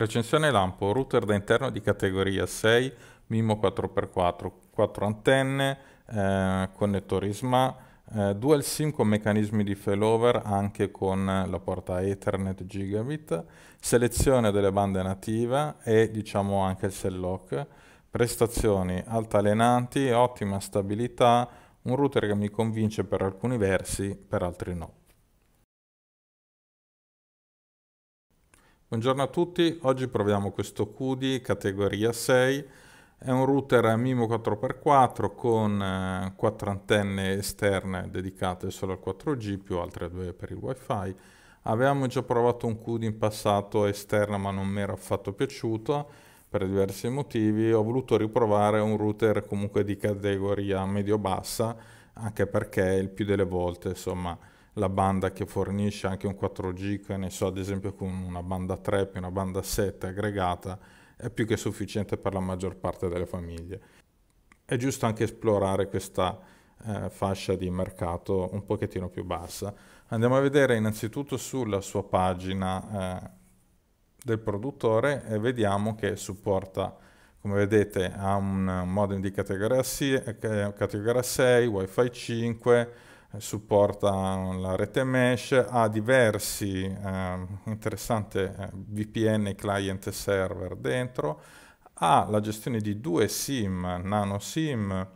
Recensione lampo, router da interno di categoria 6, MIMO 4x4, 4 antenne, eh, connettori SMA, eh, dual SIM con meccanismi di failover anche con la porta Ethernet Gigabit, selezione delle bande native e diciamo anche il cell lock, prestazioni altalenanti, ottima stabilità, un router che mi convince per alcuni versi, per altri no. Buongiorno a tutti, oggi proviamo questo QD categoria 6, è un router MIMO 4x4 con eh, quattro antenne esterne dedicate solo al 4G più altre due per il WiFi. Avevamo già provato un QD in passato esterno ma non mi era affatto piaciuto per diversi motivi, ho voluto riprovare un router comunque di categoria medio-bassa anche perché il più delle volte insomma la banda che fornisce anche un 4 giga, ne so ad esempio con una banda 3 più una banda 7 aggregata, è più che sufficiente per la maggior parte delle famiglie. È giusto anche esplorare questa eh, fascia di mercato un pochettino più bassa. Andiamo a vedere innanzitutto sulla sua pagina eh, del produttore e vediamo che supporta come vedete ha un modem di categoria, eh, C, categoria 6, wifi 5, eh, supporta la rete mesh, ha diversi ehm, eh, interessanti VPN client e server dentro, ha la gestione di due SIM, nano SIM,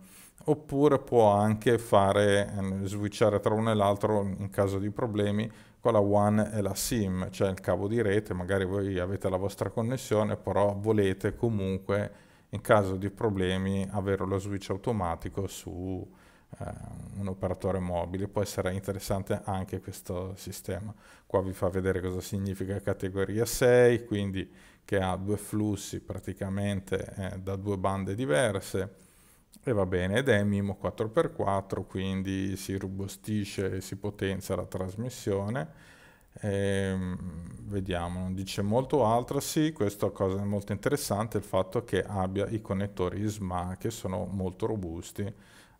oppure può anche fare eh, switchare tra uno e l'altro in caso di problemi con la WAN e la SIM, cioè il cavo di rete, magari voi avete la vostra connessione, però volete comunque in caso di problemi avere lo switch automatico su eh, un operatore mobile, può essere interessante anche questo sistema. Qua vi fa vedere cosa significa categoria 6, quindi che ha due flussi praticamente eh, da due bande diverse e va bene ed è MIMO 4x4 quindi si robustisce e si potenzia la trasmissione e, ehm, vediamo non dice molto altro sì questa cosa è molto interessante il fatto che abbia i connettori SMA che sono molto robusti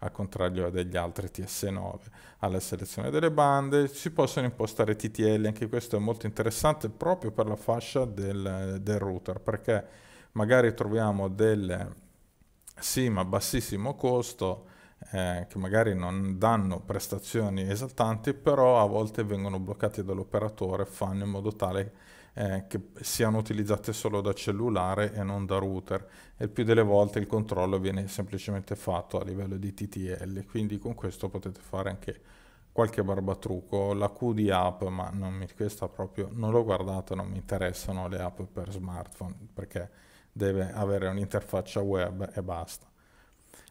al contrario degli altri TS9. Alla selezione delle bande si possono impostare TTL, anche questo è molto interessante proprio per la fascia del, del router, perché magari troviamo delle SIM a bassissimo costo eh, che magari non danno prestazioni esaltanti, però a volte vengono bloccati dall'operatore, fanno in modo tale che eh, che siano utilizzate solo da cellulare e non da router e più delle volte il controllo viene semplicemente fatto a livello di TTL, quindi con questo potete fare anche qualche barbatrucco, la QD app, ma non mi, questa proprio non l'ho guardata, non mi interessano le app per smartphone perché deve avere un'interfaccia web e basta.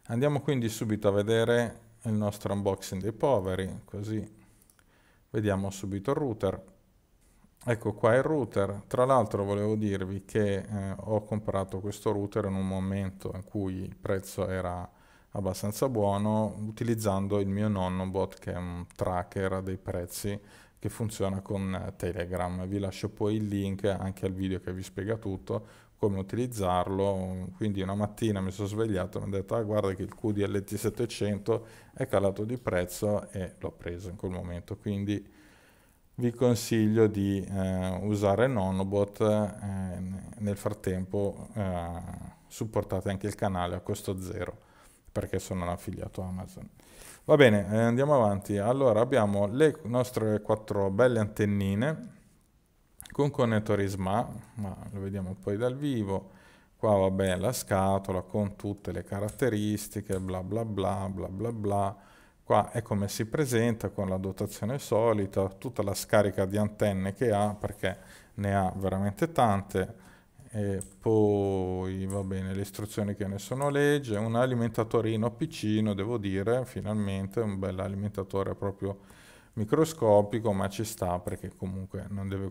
Andiamo quindi subito a vedere il nostro unboxing dei poveri, così vediamo subito il router. Ecco qua il router, tra l'altro volevo dirvi che eh, ho comprato questo router in un momento in cui il prezzo era abbastanza buono utilizzando il mio nonnobot che è un tracker dei prezzi che funziona con eh, Telegram. Vi lascio poi il link anche al video che vi spiega tutto come utilizzarlo. Quindi una mattina mi sono svegliato e mi ho detto ah, guarda che il QDLT700 è calato di prezzo e l'ho preso in quel momento. Quindi vi consiglio di eh, usare Nonobot, eh, nel frattempo eh, supportate anche il canale a costo zero perché sono un affiliato Amazon. Va bene, eh, andiamo avanti. Allora abbiamo le nostre quattro belle antennine con connettori SMA, ma lo vediamo poi dal vivo. Qua vabbè la scatola con tutte le caratteristiche, bla bla bla bla bla bla Qua è come si presenta con la dotazione solita, tutta la scarica di antenne che ha perché ne ha veramente tante. E poi va bene le istruzioni che ne sono legge, un alimentatorino piccino, devo dire, finalmente un bel alimentatore proprio microscopico ma ci sta perché comunque non deve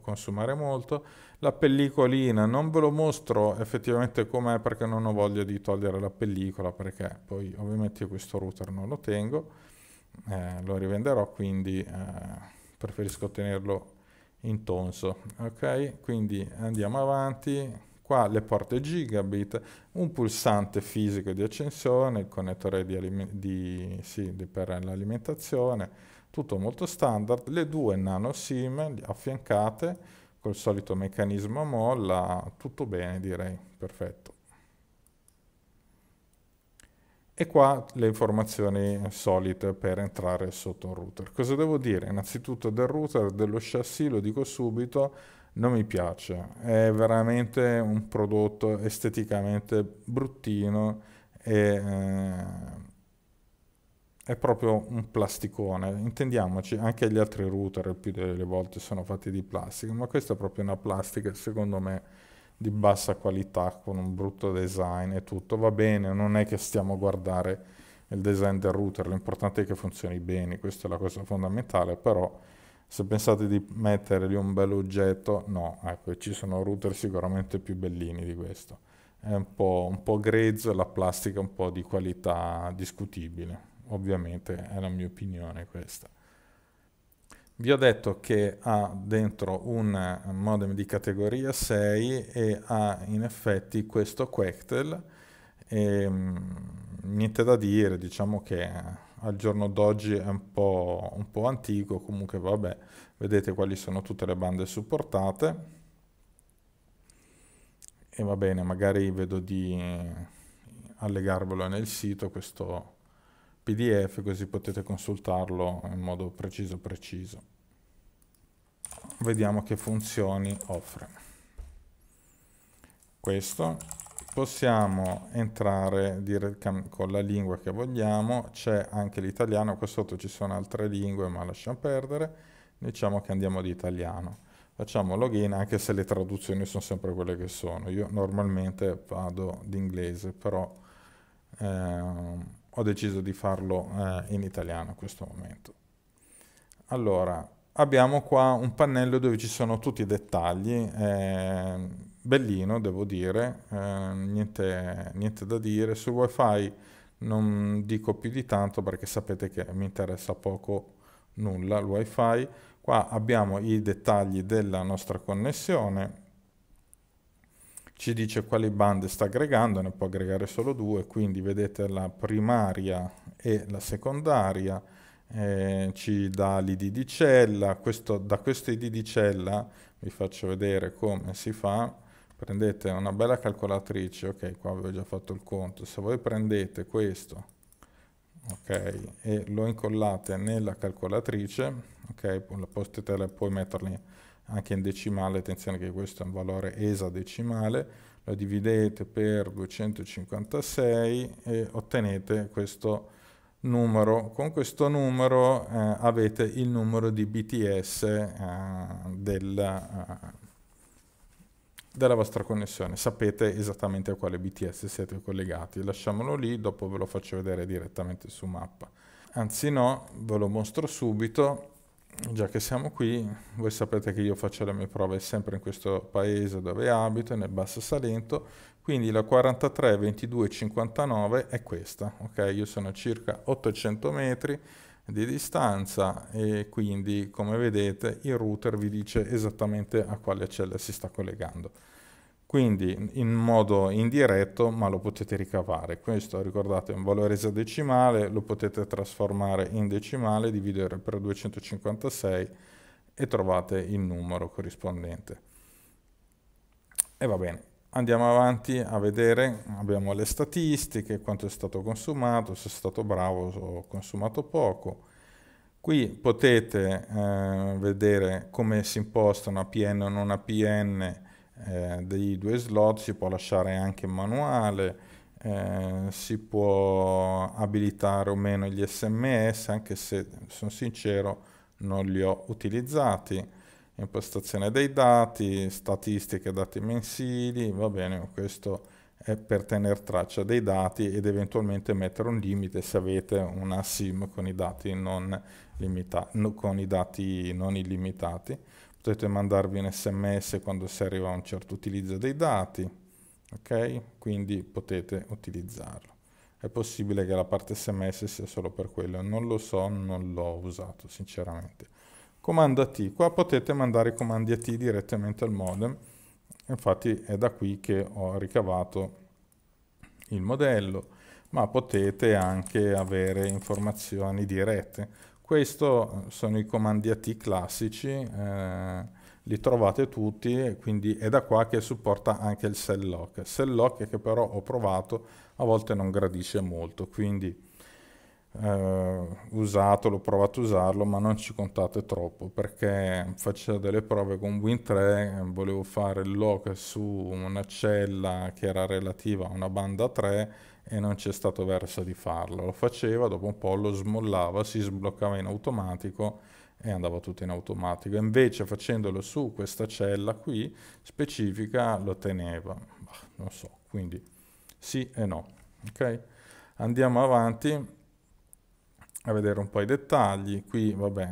consumare molto la pellicolina non ve lo mostro effettivamente com'è perché non ho voglia di togliere la pellicola perché poi ovviamente questo router non lo tengo eh, lo rivenderò quindi eh, preferisco tenerlo in tonso ok quindi andiamo avanti qua le porte gigabit, un pulsante fisico di accensione, il connettore di di, sì, di per l'alimentazione, tutto molto standard, le due nano SIM affiancate col solito meccanismo a molla, tutto bene direi, perfetto. E qua le informazioni solite per entrare sotto un router. Cosa devo dire? Innanzitutto del router, dello chassis, lo dico subito, non mi piace, è veramente un prodotto esteticamente bruttino e eh, è proprio un plasticone. Intendiamoci, anche gli altri router più delle volte sono fatti di plastica, ma questa è proprio una plastica secondo me di bassa qualità con un brutto design e tutto. Va bene, non è che stiamo a guardare il design del router, l'importante è che funzioni bene, questa è la cosa fondamentale, però se pensate di mettergli un bel oggetto, no, ecco, ci sono router sicuramente più bellini di questo. È un po', un po grezzo e la plastica è un po' di qualità discutibile. Ovviamente è la mia opinione questa. Vi ho detto che ha dentro un modem di categoria 6 e ha in effetti questo Quectel. E, ehm, niente da dire, diciamo che al giorno d'oggi è un po', un po' antico, comunque vabbè, vedete quali sono tutte le bande supportate e va bene, magari vedo di allegarvelo nel sito questo PDF così potete consultarlo in modo preciso preciso. Vediamo che funzioni offre. Questo possiamo entrare dire, con la lingua che vogliamo, c'è anche l'italiano, qua sotto ci sono altre lingue ma lasciamo perdere, diciamo che andiamo di italiano. Facciamo login anche se le traduzioni sono sempre quelle che sono. Io normalmente vado d'inglese, però ehm, ho deciso di farlo eh, in italiano in questo momento. Allora, abbiamo qua un pannello dove ci sono tutti i dettagli. Ehm, bellino, devo dire, eh, niente, niente, da dire. Sul wifi non dico più di tanto perché sapete che mi interessa poco nulla il wifi. Qua abbiamo i dettagli della nostra connessione, ci dice quali bande sta aggregando, ne può aggregare solo due, quindi vedete la primaria e la secondaria, eh, ci dà l'id di cella, questo, da questo id di cella vi faccio vedere come si fa, prendete una bella calcolatrice, ok, qua avevo già fatto il conto, se voi prendete questo, ok, e lo incollate nella calcolatrice, ok, potete poi metterli anche in decimale, attenzione che questo è un valore esadecimale, lo dividete per 256 e ottenete questo numero. Con questo numero eh, avete il numero di BTS eh, del, eh, della vostra connessione, sapete esattamente a quale BTS siete collegati, lasciamolo lì, dopo ve lo faccio vedere direttamente su mappa. Anzi no, ve lo mostro subito, già che siamo qui, voi sapete che io faccio le mie prove sempre in questo paese dove abito, nel Basso Salento, quindi la 43 22 59 è questa, ok? Io sono a circa 800 metri, di distanza e quindi come vedete il router vi dice esattamente a quale cella si sta collegando quindi in modo indiretto ma lo potete ricavare questo ricordate è un valore esadecimale lo potete trasformare in decimale dividere per 256 e trovate il numero corrispondente e va bene andiamo avanti a vedere, abbiamo le statistiche, quanto è stato consumato, se è stato bravo, o consumato poco. Qui potete eh, vedere come si imposta una PN o non una PN eh, dei due slot, si può lasciare anche manuale, eh, si può abilitare o meno gli sms, anche se sono sincero non li ho utilizzati impostazione dei dati, statistiche dati mensili, va bene, questo è per tenere traccia dei dati ed eventualmente mettere un limite se avete una SIM con i dati non, limita- con i dati non illimitati. Potete mandarvi un sms quando si arriva a un certo utilizzo dei dati, ok? Quindi potete utilizzarlo. È possibile che la parte sms sia solo per quello, non lo so, non l'ho usato sinceramente. Comando AT, qua potete mandare i comandi AT direttamente al modem, infatti è da qui che ho ricavato il modello, ma potete anche avere informazioni dirette. Questi sono i comandi AT classici, eh, li trovate tutti quindi è da qua che supporta anche il cell lock. Cell lock che però ho provato a volte non gradisce molto, quindi eh, usato, l'ho provato a usarlo, ma non ci contate troppo perché facevo delle prove con Win3, volevo fare il lock su una cella che era relativa a una banda 3 e non c'è stato verso di farlo. Lo faceva, dopo un po' lo smollava, si sbloccava in automatico e andava tutto in automatico. Invece facendolo su questa cella qui specifica lo teneva. Bah, non so, quindi sì e no. Ok? Andiamo avanti a vedere un po' i dettagli. Qui, vabbè,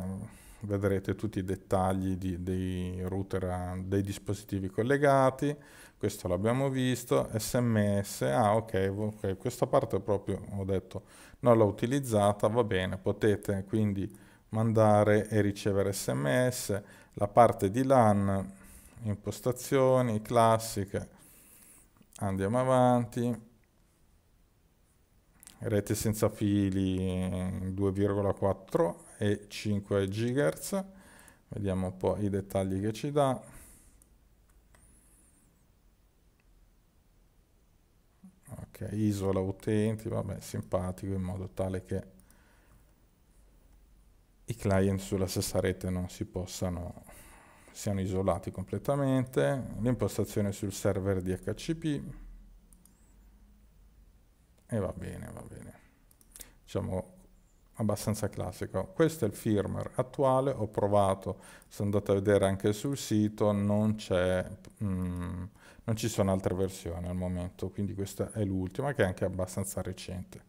vedrete tutti i dettagli di, dei router, dei dispositivi collegati, questo l'abbiamo visto, sms, ah ok, okay. questa parte proprio ho detto non l'ho utilizzata, va bene, potete quindi mandare e ricevere sms, la parte di LAN, impostazioni, classiche, andiamo avanti, rete senza fili 2,4 e 5 GHz. Vediamo un po' i dettagli che ci dà. Ok, isola utenti, vabbè, simpatico in modo tale che i client sulla stessa rete non si possano siano isolati completamente, l'impostazione sul server DHCP e va bene, va bene. Diciamo abbastanza classico. Questo è il firmware attuale, ho provato, sono andato a vedere anche sul sito, non, mh, mm, non ci sono altre versioni al momento, quindi questa è l'ultima che è anche abbastanza recente.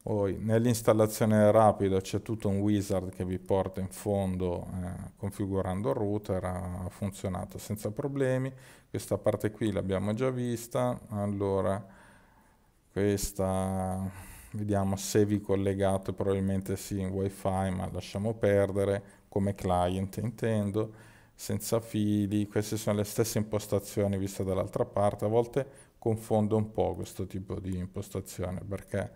Poi nell'installazione rapida c'è tutto un wizard che vi porta in fondo eh, configurando il router, ha funzionato senza problemi. Questa parte qui l'abbiamo già vista, allora questa vediamo se vi collegate probabilmente sì in wifi ma lasciamo perdere come client intendo senza fili queste sono le stesse impostazioni viste dall'altra parte a volte confondo un po' questo tipo di impostazione perché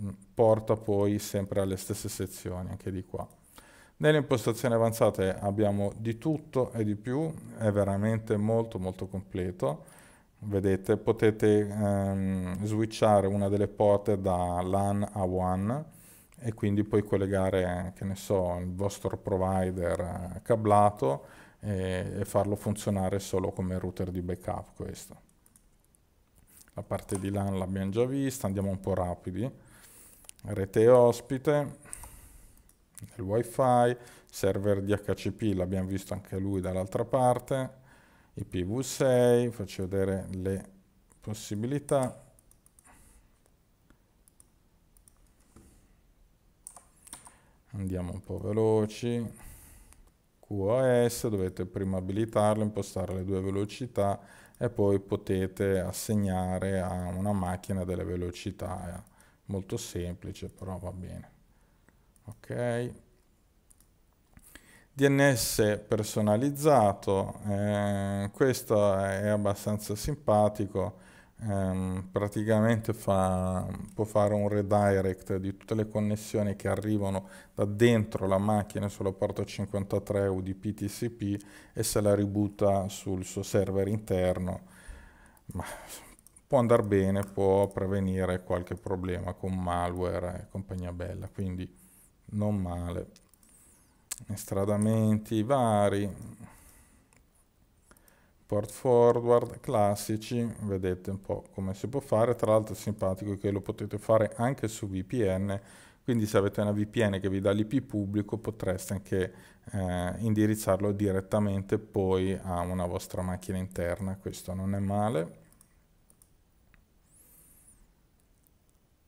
mm, porta poi sempre alle stesse sezioni anche di qua nelle impostazioni avanzate abbiamo di tutto e di più è veramente molto molto completo vedete potete ehm, switchare una delle porte da LAN a WAN e quindi poi collegare che ne so il vostro provider eh, cablato e, e farlo funzionare solo come router di backup questo la parte di LAN l'abbiamo già vista andiamo un po' rapidi rete ospite il wifi server DHCP l'abbiamo visto anche lui dall'altra parte IPv6, faccio vedere le possibilità. Andiamo un po' veloci. QoS, dovete prima abilitarlo, impostare le due velocità e poi potete assegnare a una macchina delle velocità. molto semplice, però va bene. Ok. DNS personalizzato, eh, questo è abbastanza simpatico, eh, praticamente fa, può fare un redirect di tutte le connessioni che arrivano da dentro la macchina sulla porta 53 UDP TCP e se la ributta sul suo server interno. Ma può andare bene, può prevenire qualche problema con malware e compagnia bella, quindi non male stradamenti vari, port forward classici, vedete un po' come si può fare, tra l'altro è simpatico che lo potete fare anche su VPN, quindi se avete una VPN che vi dà l'IP pubblico potreste anche eh, indirizzarlo direttamente poi a una vostra macchina interna, questo non è male.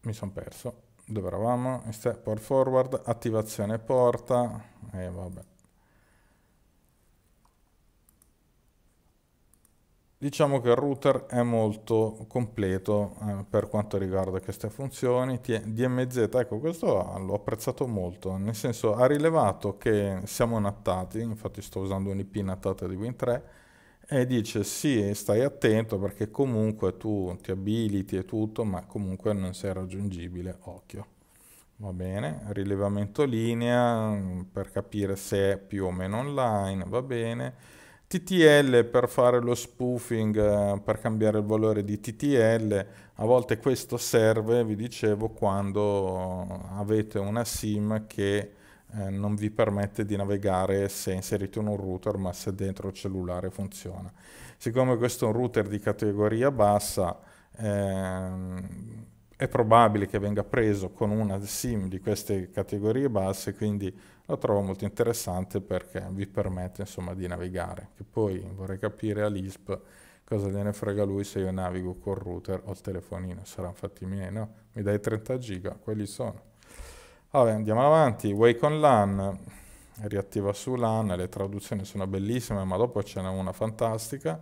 Mi sono perso dove eravamo? Insta port forward, attivazione porta, e eh, vabbè. Diciamo che il router è molto completo eh, per quanto riguarda queste funzioni. T DMZ, ecco, questo l'ho apprezzato molto, nel senso ha rilevato che siamo nattati, infatti sto usando un IP nattata di Win3, e dice sì, stai attento perché comunque tu ti abiliti e tutto, ma comunque non sei raggiungibile, occhio. Va bene, rilevamento linea mm, per capire se è più o meno online, va bene. TTL per fare lo spoofing, eh, per cambiare il valore di TTL, a volte questo serve, vi dicevo, quando avete una SIM che eh, non vi permette di navigare se inserite in un router ma se dentro il cellulare funziona. Siccome questo è un router di categoria bassa, ehm, è probabile che venga preso con una SIM di queste categorie basse, quindi lo trovo molto interessante perché vi permette insomma di navigare. Che poi vorrei capire all'ISP cosa gliene frega lui se io navigo col router o il telefonino, saranno fatti miei, no? Mi dai 30 giga, quelli sono. Vabbè, andiamo avanti. Wake on LAN, riattiva su LAN, le traduzioni sono bellissime, ma dopo ce n'è una fantastica.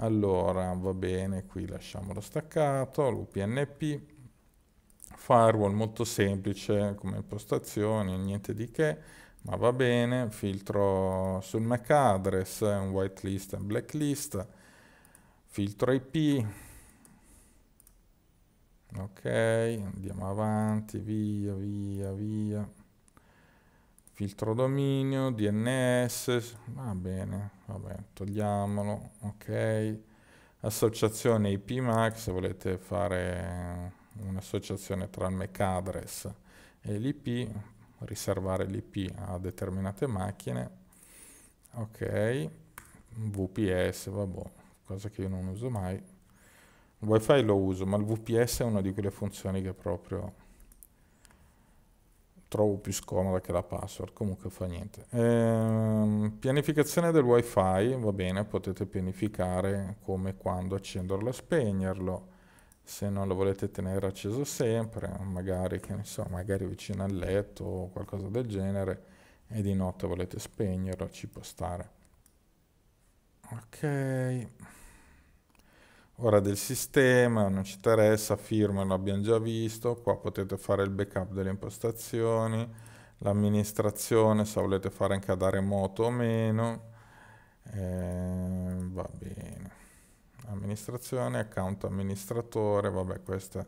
Allora, va bene, qui lasciamolo staccato, l'UPNP. Firewall molto semplice come impostazioni, niente di che, ma va bene. Filtro sul MAC address, un whitelist e un blacklist. Filtro IP, Ok, andiamo avanti, via, via, via. Filtro dominio, DNS, va bene, vabbè, togliamolo, ok. Associazione ip max se volete fare un'associazione tra il MAC address e l'IP, riservare l'IP a determinate macchine, ok. VPS, vabbè, cosa che io non uso mai, il wifi lo uso, ma il VPS è una di quelle funzioni che proprio trovo più scomoda che la password, comunque fa niente. Ehm, pianificazione del wifi, va bene, potete pianificare come quando accenderlo e spegnerlo, se non lo volete tenere acceso sempre, magari, che ne so, magari vicino al letto o qualcosa del genere, e di notte volete spegnerlo, ci può stare. Ok ora del sistema, non ci interessa, firma l'abbiamo già visto, qua potete fare il backup delle impostazioni, l'amministrazione se volete fare anche da remoto o meno, eh, va bene, amministrazione, account amministratore, vabbè questa è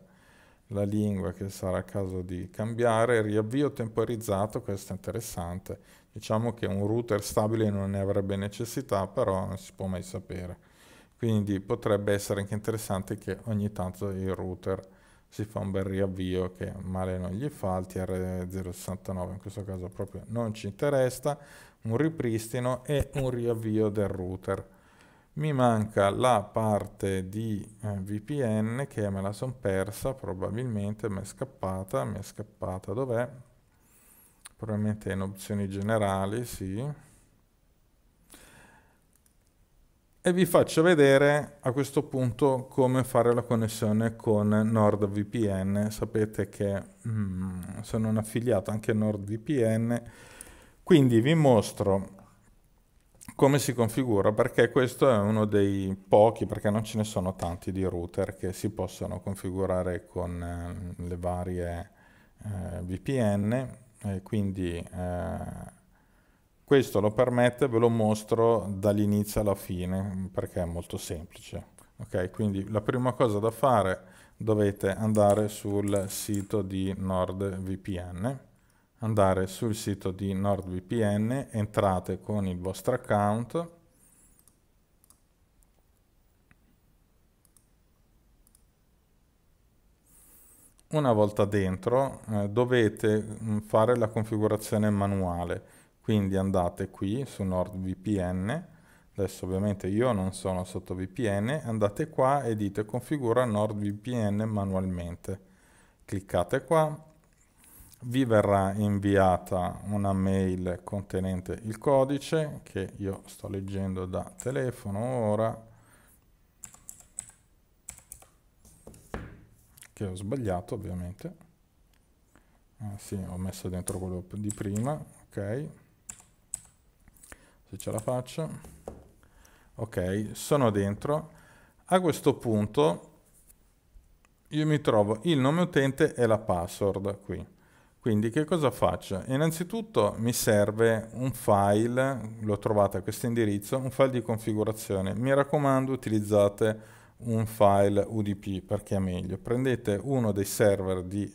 la lingua che sarà caso di cambiare, riavvio temporizzato, questo è interessante, diciamo che un router stabile non ne avrebbe necessità, però non si può mai sapere. Quindi potrebbe essere anche interessante che ogni tanto il router si fa un bel riavvio che male non gli fa, il TR069 in questo caso proprio non ci interessa, un ripristino e un riavvio del router. Mi manca la parte di eh, VPN che me la sono persa, probabilmente mi è scappata, mi è scappata dov'è? Probabilmente in opzioni generali, sì. e vi faccio vedere a questo punto come fare la connessione con NordVPN. Sapete che mm, sono un affiliato anche a NordVPN, quindi vi mostro come si configura perché questo è uno dei pochi, perché non ce ne sono tanti di router che si possono configurare con eh, le varie eh, VPN, eh, quindi questo lo permette, ve lo mostro dall'inizio alla fine perché è molto semplice. Ok, quindi la prima cosa da fare dovete andare sul sito di NordVPN, andare sul sito di NordVPN, entrate con il vostro account una volta dentro eh, dovete mm, fare la configurazione manuale quindi andate qui su NordVPN, adesso ovviamente io non sono sotto VPN, andate qua e dite configura NordVPN manualmente. Cliccate qua, vi verrà inviata una mail contenente il codice che io sto leggendo da telefono ora. Che ho sbagliato ovviamente. Ah, sì, ho messo dentro quello di prima, ok se ce la faccio. Ok, sono dentro. A questo punto io mi trovo il nome utente e la password qui. Quindi che cosa faccio? Innanzitutto mi serve un file, l'ho trovato a questo indirizzo, un file di configurazione. Mi raccomando utilizzate un file UDP perché è meglio. Prendete uno dei server di,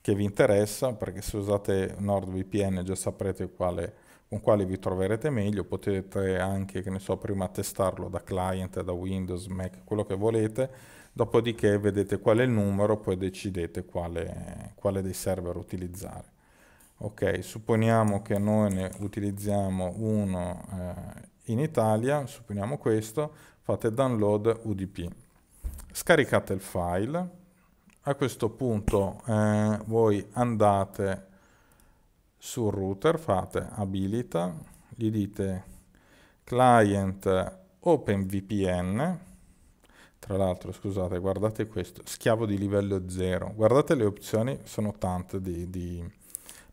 che vi interessa, perché se usate NordVPN già saprete quale con quali vi troverete meglio, potete anche, che ne so, prima testarlo da client, da Windows, Mac, quello che volete, dopodiché vedete qual è il numero, poi decidete quale, quale dei server utilizzare. Ok, supponiamo che noi ne utilizziamo uno eh, in Italia, supponiamo questo, fate download UDP, scaricate il file, a questo punto eh, voi andate sul router fate abilita, gli dite client openvpn, tra l'altro scusate guardate questo, schiavo di livello 0, guardate le opzioni, sono tante di, di,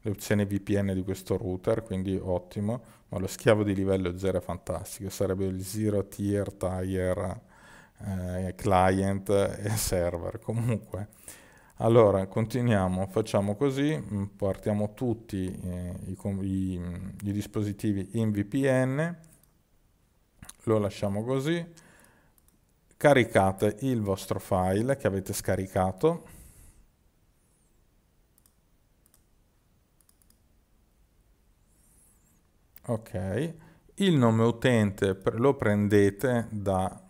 le opzioni VPN di questo router, quindi ottimo, ma lo schiavo di livello 0 è fantastico, sarebbe il zero tier tier eh, client e server, comunque allora, continuiamo, facciamo così, mm, portiamo tutti eh, i, i, mm, i, dispositivi in VPN, lo lasciamo così, caricate il vostro file che avete scaricato, ok, il nome utente lo prendete da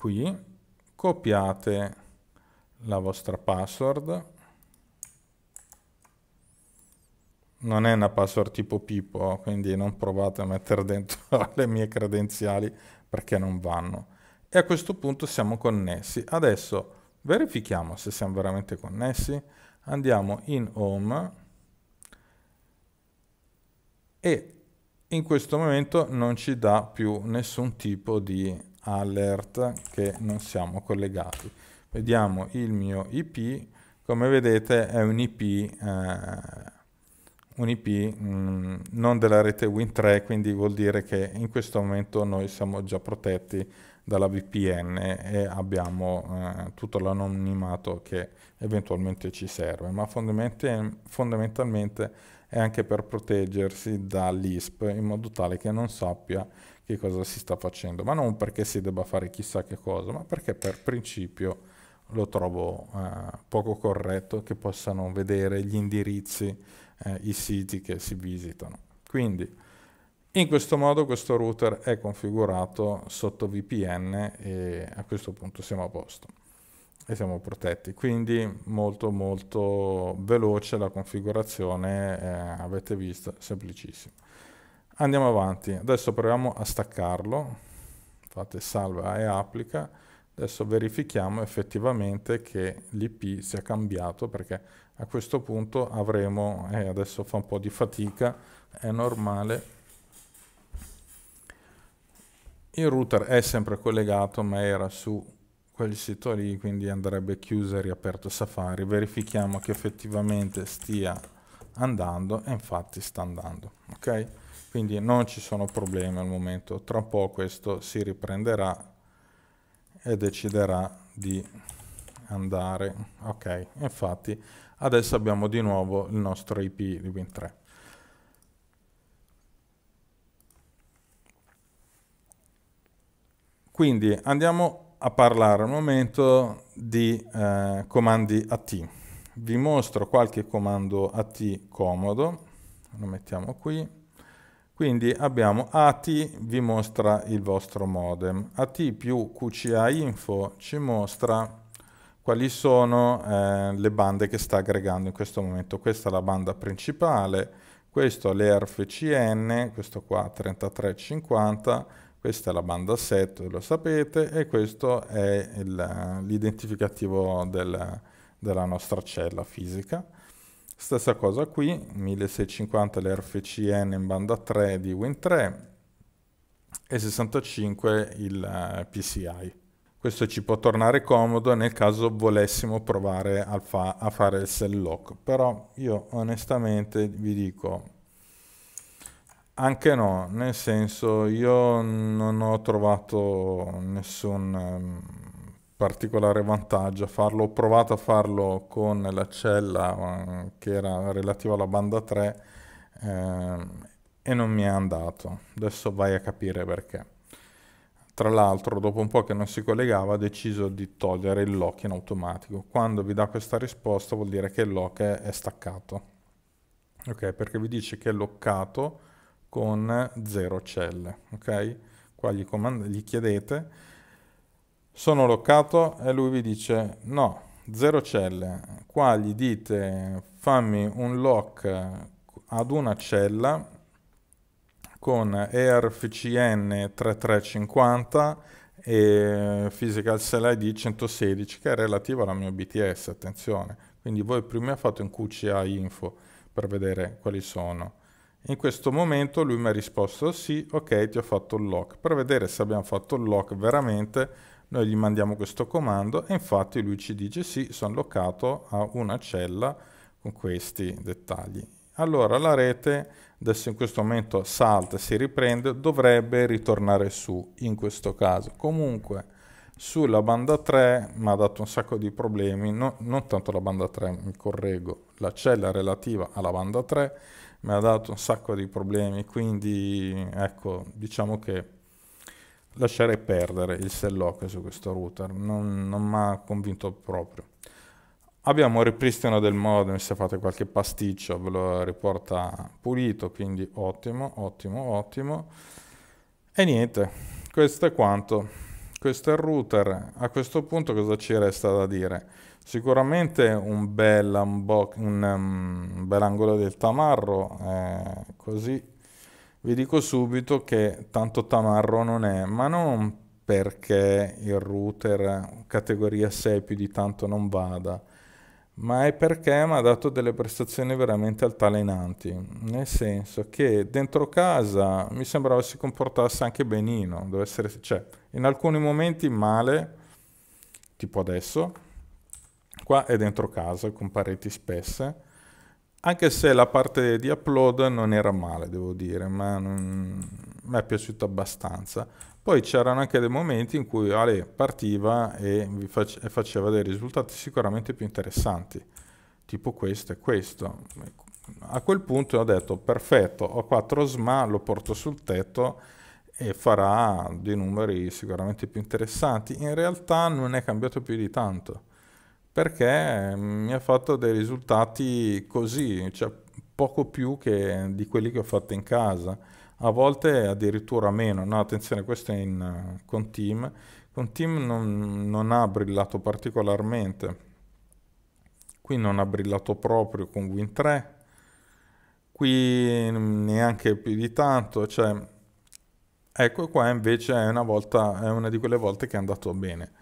qui, copiate la vostra password, non è una password tipo Pippo, quindi non provate a mettere dentro le mie credenziali perché non vanno. E a questo punto siamo connessi. Adesso verifichiamo se siamo veramente connessi. Andiamo in Home e in questo momento non ci dà più nessun tipo di alert che non siamo collegati. Vediamo il mio IP, come vedete è un IP, eh, un IP mh, mm, non della rete Win3, quindi vuol dire che in questo momento noi siamo già protetti dalla VPN e abbiamo eh, tutto l'anonimato che eventualmente ci serve, ma fondamentalmente è anche per proteggersi dall'ISP in modo tale che non sappia che cosa si sta facendo, ma non perché si debba fare chissà che cosa, ma perché per principio lo trovo eh, poco corretto che possano vedere gli indirizzi, eh, i siti che si visitano. Quindi in questo modo questo router è configurato sotto VPN e a questo punto siamo a posto e siamo protetti. Quindi molto molto veloce la configurazione, eh, avete visto, semplicissima. Andiamo avanti, adesso proviamo a staccarlo, fate salva e applica, adesso verifichiamo effettivamente che l'IP sia cambiato perché a questo punto avremo, eh, adesso fa un po' di fatica, è normale, il router è sempre collegato ma era su quel sito lì quindi andrebbe chiuso e riaperto Safari verifichiamo che effettivamente stia andando e infatti sta andando ok quindi non ci sono problemi al momento tra un po' questo si riprenderà e deciderà di andare ok infatti adesso abbiamo di nuovo il nostro IP di Win3 quindi andiamo a parlare al momento di eh, comandi AT vi mostro qualche comando AT comodo lo mettiamo qui quindi abbiamo AT vi mostra il vostro modem, AT più QCA info ci mostra quali sono eh, le bande che sta aggregando in questo momento. Questa è la banda principale, questo è l'ERFCN, questo qua 3350, questa è la banda 7, lo sapete, e questo è l'identificativo del, della nostra cella fisica. Stessa cosa qui, 1650 l'RFCN in banda 3 di Win3 e 65 il eh, PCI. Questo ci può tornare comodo nel caso volessimo provare a, fa a fare il sell lock, però io onestamente vi dico anche no, nel senso io non ho trovato nessun ehm, particolare vantaggio farlo. Ho provato a farlo con la cella eh, che era relativa alla banda 3 eh, e non mi è andato. Adesso vai a capire perché. Tra l'altro, dopo un po' che non si collegava, ha deciso di togliere il lock in automatico. Quando vi dà questa risposta vuol dire che il lock è, è staccato. Ok, perché vi dice che è loccato con 0 celle. Ok? Qua gli, gli chiedete sono loccato e lui vi dice no, zero celle, qua gli dite fammi un lock ad una cella con ERFCN 3350 e Physical Cell ID 116 che è relativo al mio BTS, attenzione. Quindi voi prima fate un QCA info per vedere quali sono. In questo momento lui mi ha risposto sì, ok, ti ho fatto il lock. Per vedere se abbiamo fatto il lock veramente noi gli mandiamo questo comando e infatti lui ci dice sì, sono locato a una cella con questi dettagli. Allora la rete, adesso in questo momento salta e si riprende, dovrebbe ritornare su in questo caso. Comunque sulla banda 3 mi ha dato un sacco di problemi, no, non tanto la banda 3, mi correggo, la cella relativa alla banda 3 mi ha dato un sacco di problemi, quindi ecco, diciamo che lascerei perdere il sellock su questo router, non, non mi ha convinto proprio. Abbiamo il ripristino del modem, se fate qualche pasticcio ve lo riporta pulito, quindi ottimo, ottimo, ottimo. E niente, questo è quanto. Questo è il router. A questo punto cosa ci resta da dire? Sicuramente un bel, un, um, bel angolo del tamarro, eh, così vi dico subito che tanto tamarro non è, ma non perché il router categoria 6 più di tanto non vada, ma è perché mi ha dato delle prestazioni veramente altalenanti, nel senso che dentro casa mi sembrava si comportasse anche benino, essere, cioè, in alcuni momenti male, tipo adesso, qua è dentro casa con pareti spesse, anche se la parte di upload non era male, devo dire, ma non... mi è piaciuta abbastanza. Poi c'erano anche dei momenti in cui Ale partiva e, face... e faceva dei risultati sicuramente più interessanti, tipo questo e questo. A quel punto ho detto, perfetto, ho quattro SMA, lo porto sul tetto e farà dei numeri sicuramente più interessanti. In realtà non è cambiato più di tanto perché mm, mi ha fatto dei risultati così, cioè poco più che di quelli che ho fatto in casa, a volte addirittura meno. No, attenzione, questo è in, eh, con Team. Con Team non, non ha brillato particolarmente. Qui non ha brillato proprio con Win 3 qui mm, neanche più di tanto, cioè ecco qua invece è una volta è una di quelle volte che è andato bene.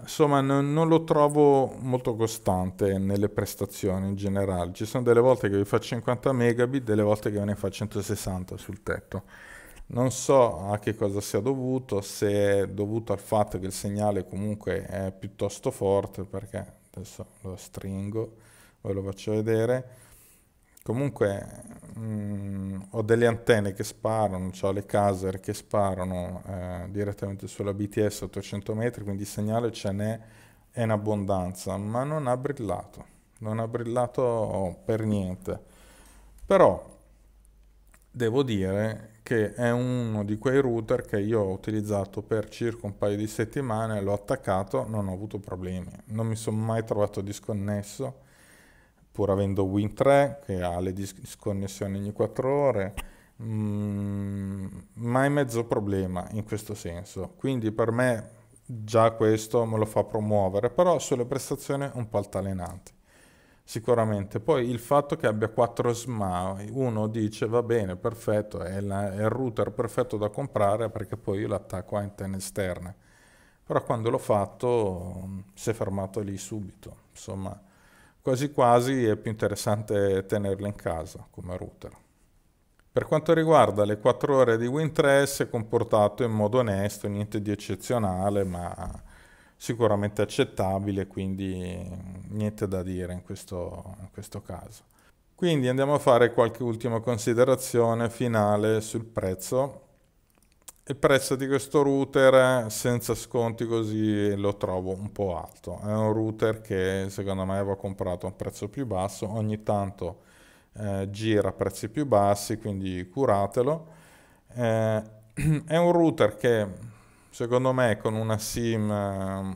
Insomma, non, non, lo trovo molto costante nelle prestazioni in generale. Ci sono delle volte che vi fa 50 megabit, delle volte che ve ne fa 160 sul tetto. Non so a che cosa sia dovuto, se è dovuto al fatto che il segnale comunque è piuttosto forte, perché adesso lo stringo, ve lo faccio vedere Comunque mh, mm, ho delle antenne che sparano, ho le caser che sparano eh, direttamente sulla BTS 800 metri, quindi il segnale ce n'è in abbondanza, ma non ha brillato, non ha brillato per niente. Però devo dire che è uno di quei router che io ho utilizzato per circa un paio di settimane, l'ho attaccato, non ho avuto problemi, non mi sono mai trovato disconnesso pur avendo Win3 che ha le disconnessioni ogni 4 ore, mm, ma è mezzo problema in questo senso. Quindi per me già questo me lo fa promuovere, però sulle prestazioni un po' altalenanti. Sicuramente. Poi il fatto che abbia 4 SMA, uno dice va bene, perfetto, è, la, è il router perfetto da comprare perché poi io l'attacco a antenne esterne. Però quando l'ho fatto mm, si è fermato lì subito. Insomma, Quasi quasi è più interessante tenerle in casa come router. Per quanto riguarda le 4 ore di Win3 si è comportato in modo onesto, niente di eccezionale ma sicuramente accettabile quindi niente da dire in questo, in questo caso. Quindi andiamo a fare qualche ultima considerazione finale sul prezzo il prezzo di questo router senza sconti così lo trovo un po' alto. È un router che secondo me avevo comprato a un prezzo più basso, ogni tanto eh, gira a prezzi più bassi, quindi curatelo. Eh, è un router che secondo me con una SIM eh,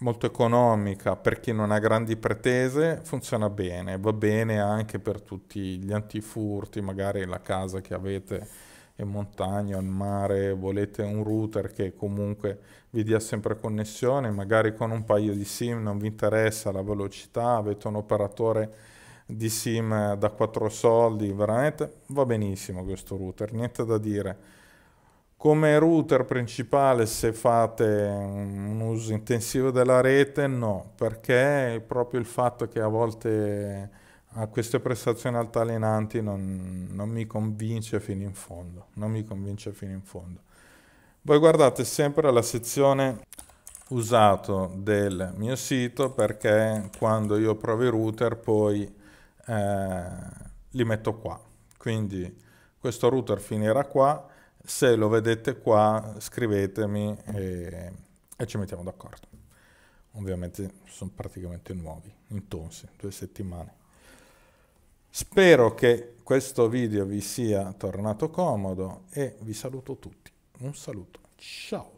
molto economica per chi non ha grandi pretese funziona bene, va bene anche per tutti gli antifurti, magari la casa che avete in montagna, al mare, volete un router che comunque vi dia sempre connessione, magari con un paio di SIM non vi interessa la velocità, avete un operatore di SIM da 4 soldi, veramente va benissimo questo router, niente da dire. Come router principale se fate un uso intensivo della rete no, perché proprio il fatto che a volte a queste prestazioni altalenanti non, non, mi convince fino in fondo, non mi convince fino in fondo. Voi guardate sempre la sezione usato del mio sito perché quando io provo i router poi eh, li metto qua. Quindi questo router finirà qua, se lo vedete qua scrivetemi e, e ci mettiamo d'accordo. Ovviamente sono praticamente nuovi, intonsi, due settimane. Spero che questo video vi sia tornato comodo e vi saluto tutti. Un saluto, ciao!